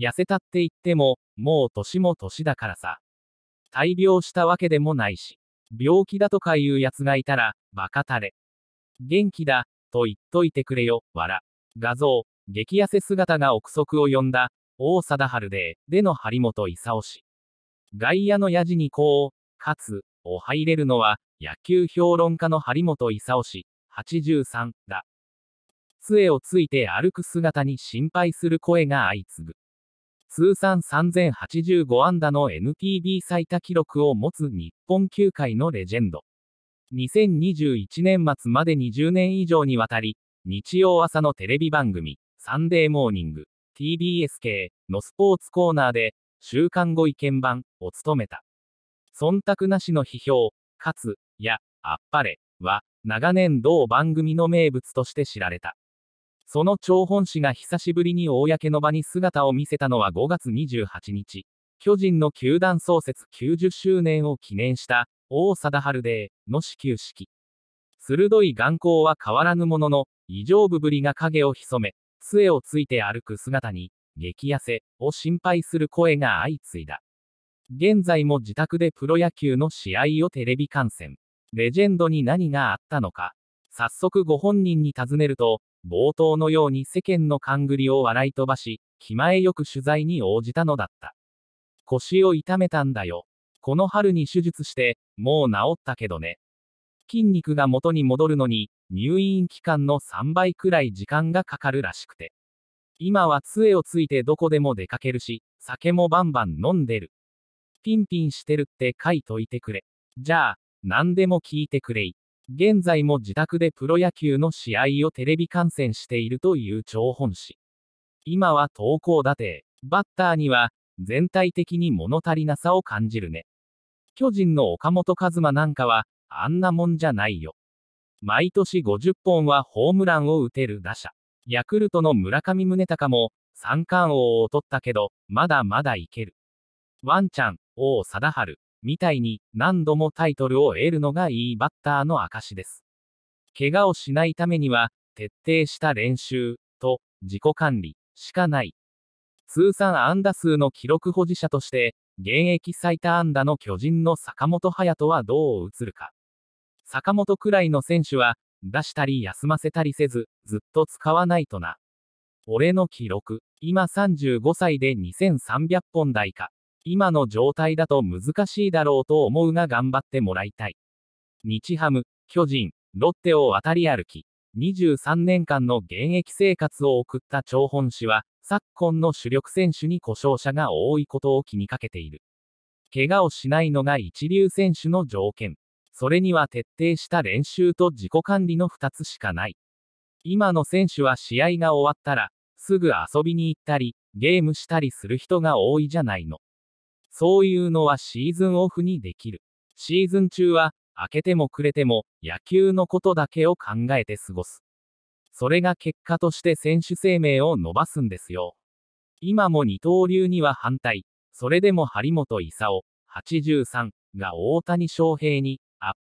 痩せたって言っても、もう年も年だからさ。大病したわけでもないし、病気だとかいうやつがいたら、バカたれ。元気だ、と言っといてくれよ、わら。画像、激痩せ姿が憶測を呼んだ、王貞治で、での張本勲氏。外野のやじにこう、かつ、を入れるのは、野球評論家の張本勲氏、83だ。杖をついて歩く姿に心配する声が相次ぐ。通算3085安打の NPB 最多記録を持つ日本球界のレジェンド。2021年末まで20年以上にわたり、日曜朝のテレビ番組、サンデーモーニング、TBS 系のスポーツコーナーで、週刊後意見版を務めた。忖度なしの批評、かつ、や、あっぱれ、は、長年同番組の名物として知られた。その張本氏が久しぶりに公の場に姿を見せたのは5月28日、巨人の球団創設90周年を記念した、王貞治デーの始球式。鋭い眼光は変わらぬものの、異常部ぶりが影を潜め、杖をついて歩く姿に、激痩せを心配する声が相次いだ。現在も自宅でプロ野球の試合をテレビ観戦。レジェンドに何があったのか。早速ご本人に尋ねると、冒頭のように世間の勘繰りを笑い飛ばし、気前よく取材に応じたのだった。腰を痛めたんだよ。この春に手術して、もう治ったけどね。筋肉が元に戻るのに、入院期間の3倍くらい時間がかかるらしくて。今は杖をついてどこでも出かけるし、酒もバンバン飲んでる。ピンピンしてるって書いといてくれ。じゃあ、何でも聞いてくれい。現在も自宅でプロ野球の試合をテレビ観戦しているという張本氏。今は投稿打て、バッターには、全体的に物足りなさを感じるね。巨人の岡本和真なんかは、あんなもんじゃないよ。毎年50本はホームランを打てる打者。ヤクルトの村上宗隆も、三冠王を取ったけど、まだまだいける。ワンちゃん、王貞治。みたいに何度もタイトルを得るのがいいバッターの証です。怪我をしないためには、徹底した練習と自己管理しかない。通算安打数の記録保持者として、現役最多安打の巨人の坂本勇人はどう映るか。坂本くらいの選手は、出したり休ませたりせず、ずっと使わないとな。俺の記録、今35歳で2300本台か。今の状態だと難しいだろうと思うが頑張ってもらいたい。日ハム、巨人、ロッテを渡り歩き、23年間の現役生活を送った張本氏は、昨今の主力選手に故障者が多いことを気にかけている。怪我をしないのが一流選手の条件。それには徹底した練習と自己管理の2つしかない。今の選手は試合が終わったら、すぐ遊びに行ったり、ゲームしたりする人が多いじゃないの。そういうのはシーズンオフにできる。シーズン中は、明けても暮れても、野球のことだけを考えて過ごす。それが結果として選手生命を伸ばすんですよ。今も二刀流には反対。それでも張本勲、83が大谷翔平に、